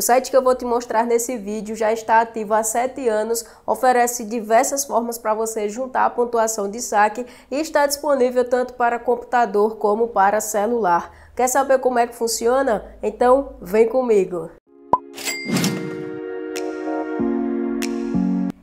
O site que eu vou te mostrar nesse vídeo já está ativo há 7 anos, oferece diversas formas para você juntar a pontuação de saque e está disponível tanto para computador como para celular. Quer saber como é que funciona? Então vem comigo!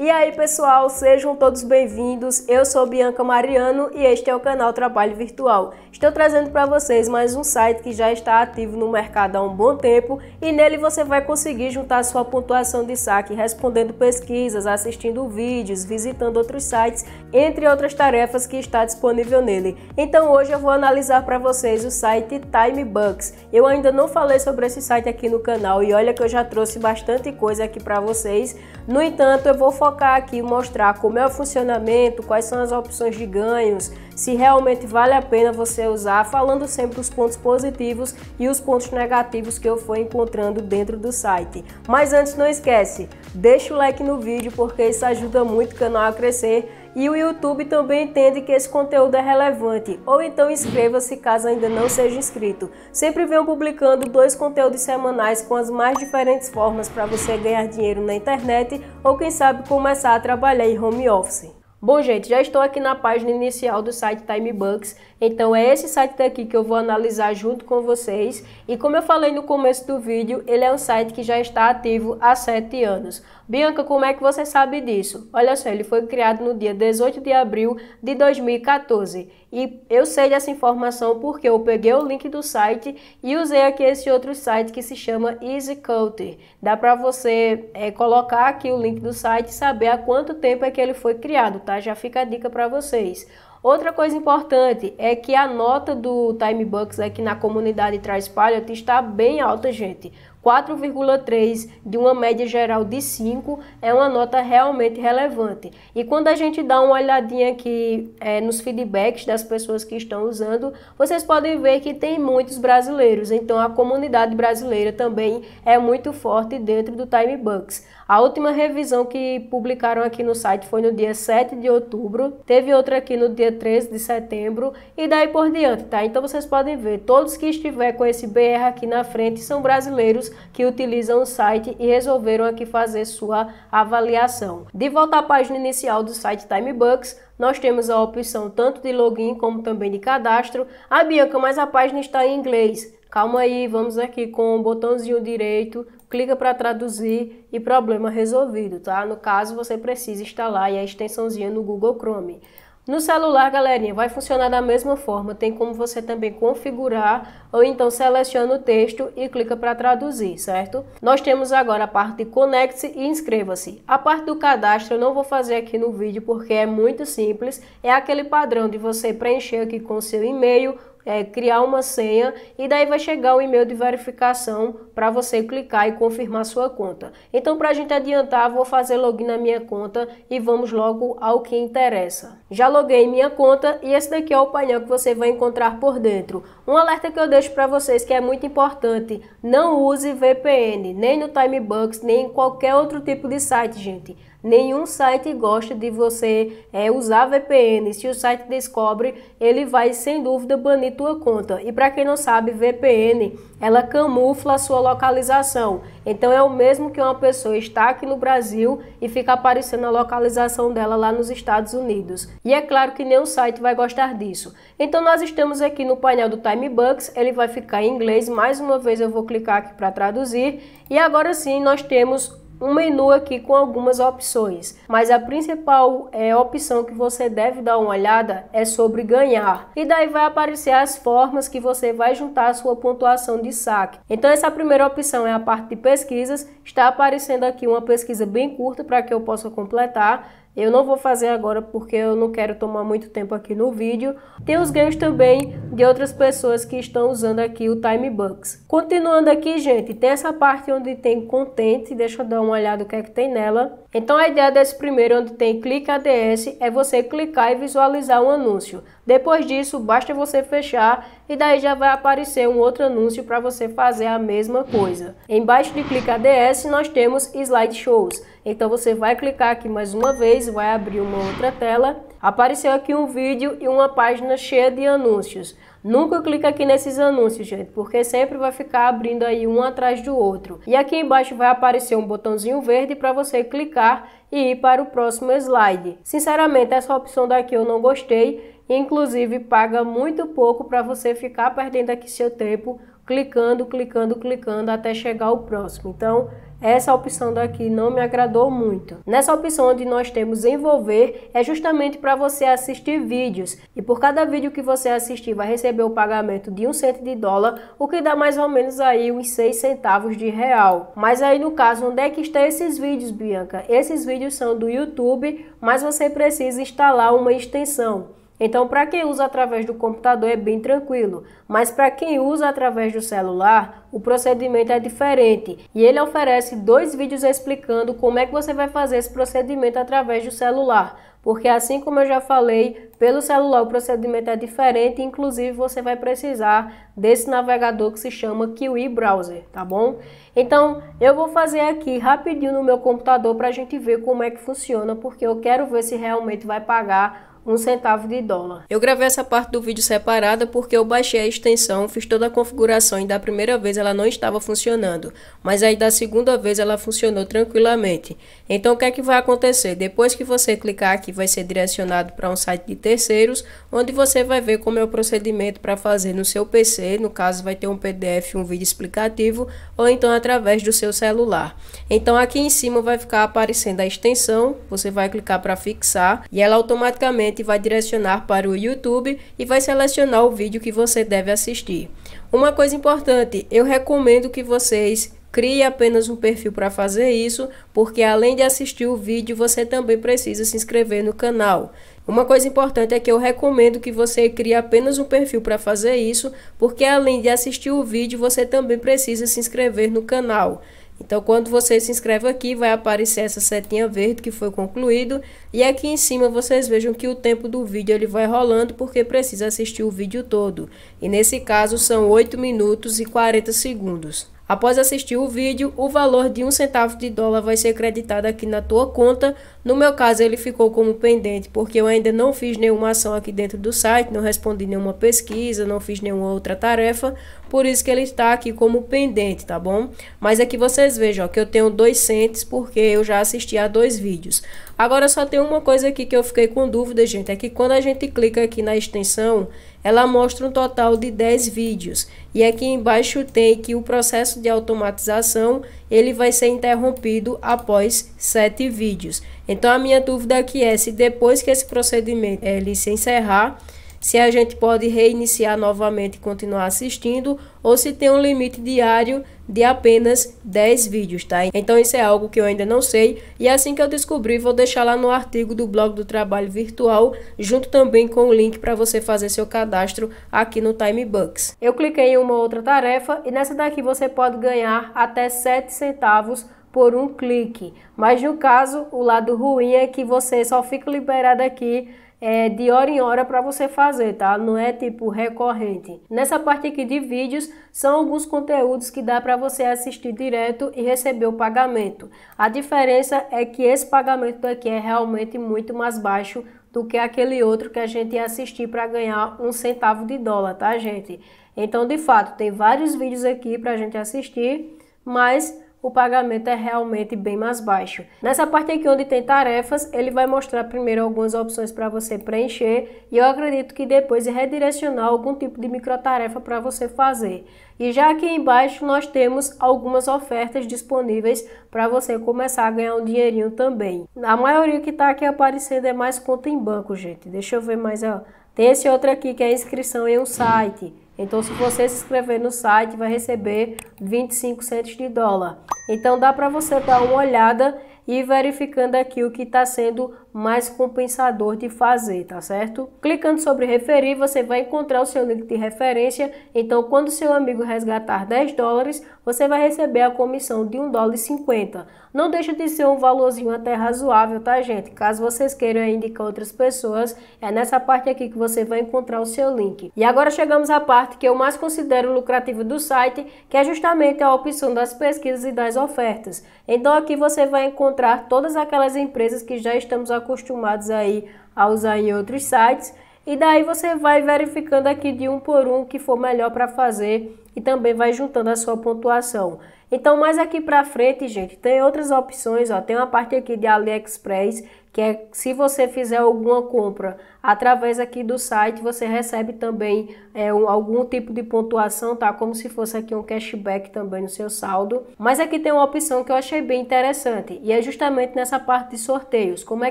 E aí, pessoal, sejam todos bem-vindos. Eu sou Bianca Mariano e este é o canal Trabalho Virtual. Estou trazendo para vocês mais um site que já está ativo no mercado há um bom tempo e nele você vai conseguir juntar sua pontuação de saque respondendo pesquisas, assistindo vídeos, visitando outros sites, entre outras tarefas que está disponível nele. Então, hoje eu vou analisar para vocês o site TimeBucks. Eu ainda não falei sobre esse site aqui no canal e olha que eu já trouxe bastante coisa aqui para vocês. No entanto, eu vou colocar aqui, mostrar como é o funcionamento, quais são as opções de ganhos, se realmente vale a pena você usar, falando sempre os pontos positivos e os pontos negativos que eu for encontrando dentro do site. Mas antes não esquece, deixa o like no vídeo porque isso ajuda muito o canal a crescer e o YouTube também entende que esse conteúdo é relevante. Ou então inscreva-se caso ainda não seja inscrito. Sempre venham publicando dois conteúdos semanais com as mais diferentes formas para você ganhar dinheiro na internet ou quem sabe começar a trabalhar em home office. Bom, gente, já estou aqui na página inicial do site Timebucks, então é esse site daqui que eu vou analisar junto com vocês. E como eu falei no começo do vídeo, ele é um site que já está ativo há 7 anos. Bianca, como é que você sabe disso? Olha só, ele foi criado no dia 18 de abril de 2014 e eu sei dessa informação porque eu peguei o link do site e usei aqui esse outro site que se chama Easy Culture. Dá para você é, colocar aqui o link do site e saber há quanto tempo é que ele foi criado, tá? Já fica a dica para vocês. Outra coisa importante é que a nota do Timebucks aqui na comunidade Traspalhot está bem alta, gente. 4,3 de uma média geral de 5 é uma nota realmente relevante. E quando a gente dá uma olhadinha aqui é, nos feedbacks das pessoas que estão usando, vocês podem ver que tem muitos brasileiros, então a comunidade brasileira também é muito forte dentro do Timebucks. A última revisão que publicaram aqui no site foi no dia 7 de outubro, teve outra aqui no dia 13 de setembro e daí por diante, tá? Então vocês podem ver, todos que estiver com esse BR aqui na frente são brasileiros que utilizam o site e resolveram aqui fazer sua avaliação. De volta à página inicial do site Timebucks, nós temos a opção tanto de login como também de cadastro. Ah, Bianca, mas a página está em inglês. Calma aí, vamos aqui com o botãozinho direito, clica para traduzir e problema resolvido, tá? No caso, você precisa instalar a extensãozinha no Google Chrome. No celular, galerinha, vai funcionar da mesma forma, tem como você também configurar ou então seleciona o texto e clica para traduzir, certo? Nós temos agora a parte de conecte-se e inscreva-se. A parte do cadastro eu não vou fazer aqui no vídeo porque é muito simples, é aquele padrão de você preencher aqui com seu e-mail, é, criar uma senha e daí vai chegar o um e-mail de verificação para você clicar e confirmar sua conta. Então, para a gente adiantar, vou fazer login na minha conta e vamos logo ao que interessa. Já loguei minha conta e esse daqui é o painel que você vai encontrar por dentro. Um alerta que eu deixo para vocês que é muito importante, não use VPN, nem no Timebucks, nem em qualquer outro tipo de site, gente. Nenhum site gosta de você é, usar VPN. Se o site descobre, ele vai sem dúvida banir tua conta. E para quem não sabe, VPN ela camufla a sua localização. Então é o mesmo que uma pessoa está aqui no Brasil e fica aparecendo a localização dela lá nos Estados Unidos. E é claro que nenhum site vai gostar disso. Então nós estamos aqui no painel do Timebucks, ele vai ficar em inglês. Mais uma vez eu vou clicar aqui para traduzir. E agora sim nós temos um menu aqui com algumas opções, mas a principal é, opção que você deve dar uma olhada é sobre ganhar. E daí vai aparecer as formas que você vai juntar a sua pontuação de saque. Então essa primeira opção é a parte de pesquisas, está aparecendo aqui uma pesquisa bem curta para que eu possa completar. Eu não vou fazer agora porque eu não quero tomar muito tempo aqui no vídeo. Tem os ganhos também de outras pessoas que estão usando aqui o Time Bucks. Continuando aqui, gente, tem essa parte onde tem contente, deixa eu dar uma olhada o que é que tem nela. Então a ideia desse primeiro, onde tem clique ADS, é você clicar e visualizar um anúncio. Depois disso, basta você fechar e daí já vai aparecer um outro anúncio para você fazer a mesma coisa. Embaixo de clique ADS, nós temos slideshows. Então você vai clicar aqui mais uma vez, vai abrir uma outra tela. Apareceu aqui um vídeo e uma página cheia de anúncios. Nunca clica aqui nesses anúncios, gente, porque sempre vai ficar abrindo aí um atrás do outro. E aqui embaixo vai aparecer um botãozinho verde para você clicar e ir para o próximo slide. Sinceramente, essa opção daqui eu não gostei. Inclusive, paga muito pouco para você ficar perdendo aqui seu tempo, clicando, clicando, clicando até chegar ao próximo. Então, essa opção daqui não me agradou muito. Nessa opção onde nós temos envolver, é justamente para você assistir vídeos. E por cada vídeo que você assistir, vai receber o pagamento de um cento de dólar, o que dá mais ou menos aí uns 6 centavos de real. Mas aí no caso, onde é que estão esses vídeos, Bianca? Esses vídeos são do YouTube, mas você precisa instalar uma extensão. Então, para quem usa através do computador é bem tranquilo, mas para quem usa através do celular, o procedimento é diferente e ele oferece dois vídeos explicando como é que você vai fazer esse procedimento através do celular. Porque, assim como eu já falei, pelo celular o procedimento é diferente, inclusive você vai precisar desse navegador que se chama QI Browser, tá bom? Então, eu vou fazer aqui rapidinho no meu computador para a gente ver como é que funciona, porque eu quero ver se realmente vai pagar um centavo de dólar. Eu gravei essa parte do vídeo separada porque eu baixei a extensão, fiz toda a configuração e da primeira vez ela não estava funcionando, mas aí da segunda vez ela funcionou tranquilamente. Então o que é que vai acontecer? Depois que você clicar aqui vai ser direcionado para um site de terceiros, onde você vai ver como é o procedimento para fazer no seu PC, no caso vai ter um PDF, um vídeo explicativo, ou então através do seu celular. Então aqui em cima vai ficar aparecendo a extensão, você vai clicar para fixar e ela automaticamente cliente vai direcionar para o YouTube e vai selecionar o vídeo que você deve assistir. Uma coisa importante, eu recomendo que vocês Crie apenas um perfil para fazer isso, porque além de assistir o vídeo, você também precisa se inscrever no canal. Uma coisa importante é que eu recomendo que você crie apenas um perfil para fazer isso, porque além de assistir o vídeo, você também precisa se inscrever no canal. Então, quando você se inscreve aqui, vai aparecer essa setinha verde que foi concluído. E aqui em cima vocês vejam que o tempo do vídeo ele vai rolando porque precisa assistir o vídeo todo. E nesse caso são 8 minutos e 40 segundos. Após assistir o vídeo, o valor de um centavo de dólar vai ser creditado aqui na tua conta. No meu caso, ele ficou como pendente, porque eu ainda não fiz nenhuma ação aqui dentro do site, não respondi nenhuma pesquisa, não fiz nenhuma outra tarefa, por isso que ele está aqui como pendente, tá bom? Mas aqui é vocês vejam ó, que eu tenho dois centes, porque eu já assisti a dois vídeos. Agora só tem uma coisa aqui que eu fiquei com dúvida, gente, é que quando a gente clica aqui na extensão, ela mostra um total de 10 vídeos e aqui embaixo tem que o processo de automatização ele vai ser interrompido após 7 vídeos. Então a minha dúvida aqui é se depois que esse procedimento ele se encerrar, se a gente pode reiniciar novamente e continuar assistindo, ou se tem um limite diário de apenas 10 vídeos, tá? Então isso é algo que eu ainda não sei, e assim que eu descobrir, vou deixar lá no artigo do blog do trabalho virtual, junto também com o link para você fazer seu cadastro aqui no Timebucks. Eu cliquei em uma outra tarefa, e nessa daqui você pode ganhar até 7 centavos por um clique. Mas no caso, o lado ruim é que você só fica liberado aqui é, de hora em hora para você fazer, tá? Não é tipo recorrente. Nessa parte aqui de vídeos, são alguns conteúdos que dá para você assistir direto e receber o pagamento. A diferença é que esse pagamento daqui é realmente muito mais baixo do que aquele outro que a gente ia assistir para ganhar um centavo de dólar, tá, gente? Então, de fato, tem vários vídeos aqui para a gente assistir, mas o pagamento é realmente bem mais baixo. Nessa parte aqui onde tem tarefas, ele vai mostrar primeiro algumas opções para você preencher e eu acredito que depois redirecionar algum tipo de micro tarefa para você fazer. E já aqui embaixo nós temos algumas ofertas disponíveis para você começar a ganhar um dinheirinho também. A maioria que está aqui aparecendo é mais conta em banco, gente. Deixa eu ver mais. Ó. Tem esse outro aqui que é inscrição em um site então, se você se inscrever no site, vai receber 25 centos de dólar. Então, dá para você dar uma olhada e verificando aqui o que está sendo mais compensador de fazer, tá certo? Clicando sobre referir, você vai encontrar o seu link de referência. Então, quando seu amigo resgatar 10 dólares, você vai receber a comissão de 1 dólar e 50. Não deixa de ser um valorzinho até razoável, tá, gente? Caso vocês queiram indicar outras pessoas, é nessa parte aqui que você vai encontrar o seu link. E agora chegamos à parte que eu mais considero lucrativa do site, que é justamente a opção das pesquisas e das ofertas. Então, aqui você vai encontrar encontrar todas aquelas empresas que já estamos acostumados aí a usar em outros sites. E daí você vai verificando aqui de um por um o que for melhor para fazer e também vai juntando a sua pontuação. Então, mais aqui para frente, gente, tem outras opções, ó. Tem uma parte aqui de AliExpress, que é se você fizer alguma compra através aqui do site, você recebe também é, um, algum tipo de pontuação, tá? Como se fosse aqui um cashback também no seu saldo. Mas aqui tem uma opção que eu achei bem interessante, e é justamente nessa parte de sorteios. Como é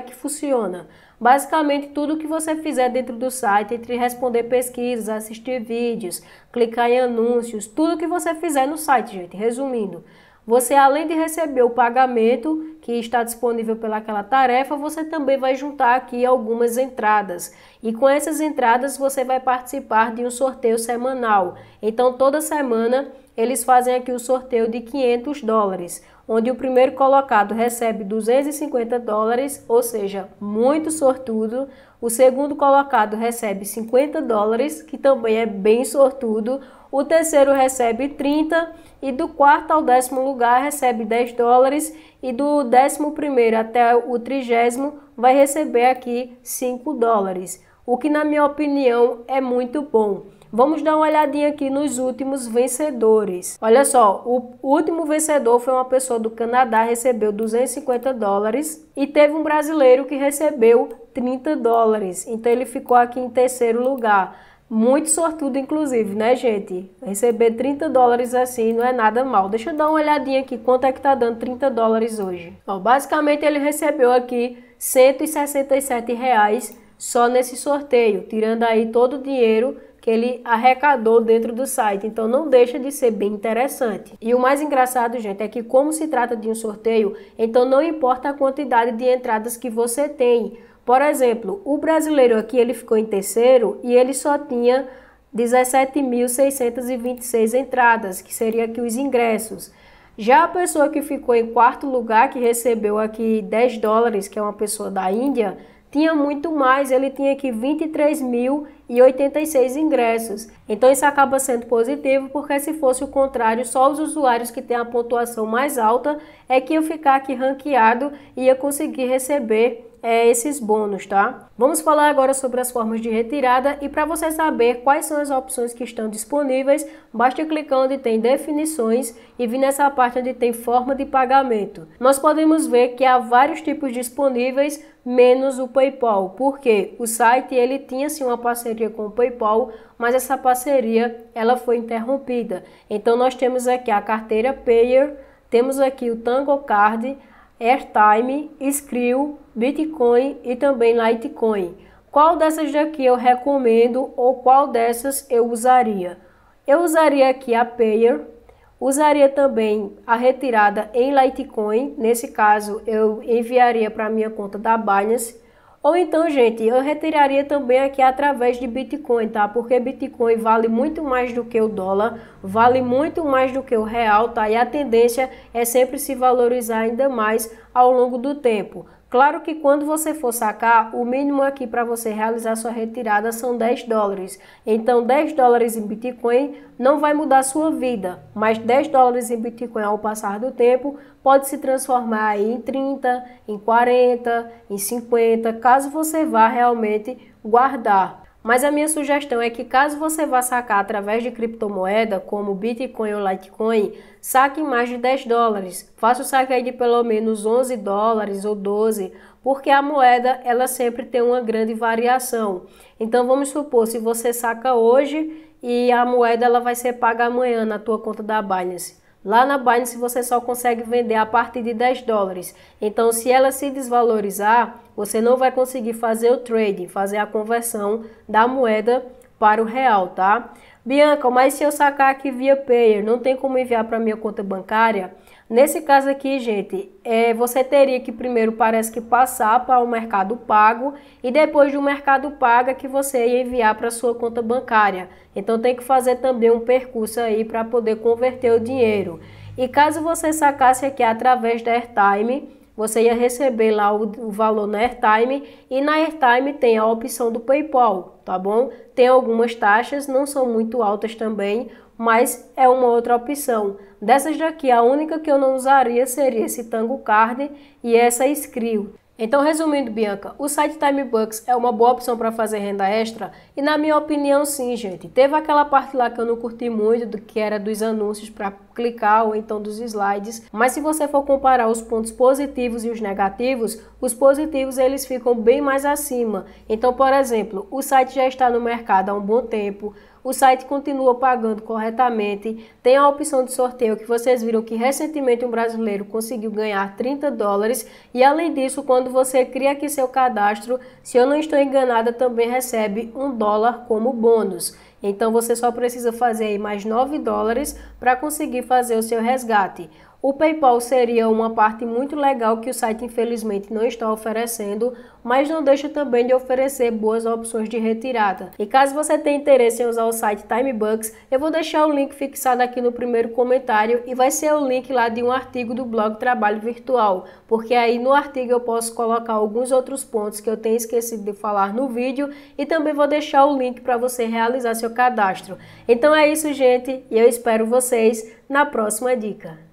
que funciona? Basicamente, tudo que você fizer dentro do site, entre responder pesquisas, assistir vídeos, clicar em anúncios, tudo que você fizer no site, gente, resumindo. Você, além de receber o pagamento que está disponível pelaquela tarefa, você também vai juntar aqui algumas entradas. E com essas entradas, você vai participar de um sorteio semanal. Então, toda semana, eles fazem aqui o sorteio de 500 dólares onde o primeiro colocado recebe 250 dólares, ou seja, muito sortudo. O segundo colocado recebe 50 dólares, que também é bem sortudo. O terceiro recebe 30 e do quarto ao décimo lugar recebe 10 dólares e do décimo primeiro até o trigésimo vai receber aqui 5 dólares, o que na minha opinião é muito bom. Vamos dar uma olhadinha aqui nos últimos vencedores. Olha só, o último vencedor foi uma pessoa do Canadá, recebeu 250 dólares e teve um brasileiro que recebeu 30 dólares. Então ele ficou aqui em terceiro lugar. Muito sortudo, inclusive, né, gente? Receber 30 dólares assim não é nada mal. Deixa eu dar uma olhadinha aqui quanto é que tá dando 30 dólares hoje. Ó, basicamente, ele recebeu aqui 167 reais só nesse sorteio, tirando aí todo o dinheiro que ele arrecadou dentro do site. Então não deixa de ser bem interessante. E o mais engraçado, gente, é que como se trata de um sorteio, então não importa a quantidade de entradas que você tem. Por exemplo, o brasileiro aqui ele ficou em terceiro e ele só tinha 17.626 entradas, que seria aqui os ingressos. Já a pessoa que ficou em quarto lugar, que recebeu aqui 10 dólares, que é uma pessoa da Índia, tinha muito mais, ele tinha aqui 23.086 ingressos. Então isso acaba sendo positivo, porque se fosse o contrário, só os usuários que têm a pontuação mais alta é que ia ficar aqui ranqueado e ia conseguir receber é, esses bônus, tá? Vamos falar agora sobre as formas de retirada e para você saber quais são as opções que estão disponíveis, basta clicar onde tem definições e vir nessa parte onde tem forma de pagamento. Nós podemos ver que há vários tipos disponíveis, menos o PayPal, porque o site ele tinha sim uma parceria com o PayPal, mas essa parceria ela foi interrompida. Então nós temos aqui a carteira Payer, temos aqui o Tango Card, Airtime, Skrill, Bitcoin e também Litecoin. Qual dessas daqui eu recomendo ou qual dessas eu usaria? Eu usaria aqui a Payer, usaria também a retirada em Litecoin, nesse caso eu enviaria para minha conta da Binance ou então, gente, eu retiraria também aqui através de Bitcoin, tá? Porque Bitcoin vale muito mais do que o dólar, vale muito mais do que o real, tá? E a tendência é sempre se valorizar ainda mais ao longo do tempo. Claro que quando você for sacar, o mínimo aqui para você realizar sua retirada são 10 dólares. Então, 10 dólares em Bitcoin não vai mudar sua vida, mas 10 dólares em Bitcoin ao passar do tempo pode se transformar em 30, em 40, em 50, caso você vá realmente guardar. Mas a minha sugestão é que caso você vá sacar através de criptomoeda, como Bitcoin ou Litecoin, saque mais de 10 dólares. Faça o saque aí de pelo menos 11 dólares ou 12, porque a moeda ela sempre tem uma grande variação. Então vamos supor, se você saca hoje e a moeda ela vai ser paga amanhã na tua conta da Binance. Lá na Binance você só consegue vender a partir de 10 dólares. Então, se ela se desvalorizar, você não vai conseguir fazer o trading, fazer a conversão da moeda para o real, tá? Bianca, mas se eu sacar aqui via Payer, não tem como enviar para minha conta bancária? Nesse caso aqui, gente, é, você teria que primeiro parece que passar para o mercado pago e depois do mercado pago é que você ia enviar para sua conta bancária. Então tem que fazer também um percurso aí para poder converter o dinheiro. E caso você sacasse aqui através da Airtime, você ia receber lá o, o, valor na Airtime e na Airtime tem a opção do PayPal, tá bom? Tem algumas taxas, não são muito altas também mas é uma outra opção. Dessas daqui, a única que eu não usaria seria esse Tango Card e essa Skrill. Então, resumindo, Bianca, o site Timebucks é uma boa opção para fazer renda extra? E na minha opinião, sim, gente. Teve aquela parte lá que eu não curti muito, do que era dos anúncios para clicar ou então dos slides, mas se você for comparar os pontos positivos e os negativos, os positivos eles ficam bem mais acima. Então, por exemplo, o site já está no mercado há um bom tempo, o site continua pagando corretamente. Tem a opção de sorteio que vocês viram que recentemente um brasileiro conseguiu ganhar 30 dólares. E além disso, quando você cria aqui seu cadastro, se eu não estou enganada, também recebe um dólar como bônus. Então você só precisa fazer mais 9 dólares para conseguir fazer o seu resgate. O PayPal seria uma parte muito legal que o site infelizmente não está oferecendo, mas não deixa também de oferecer boas opções de retirada. E caso você tenha interesse em usar o site Timebucks, eu vou deixar o link fixado aqui no primeiro comentário e vai ser o link lá de um artigo do blog Trabalho Virtual, porque aí no artigo eu posso colocar alguns outros pontos que eu tenho esquecido de falar no vídeo e também vou deixar o link para você realizar seu cadastro. Então é isso, gente, e eu espero vocês na próxima dica.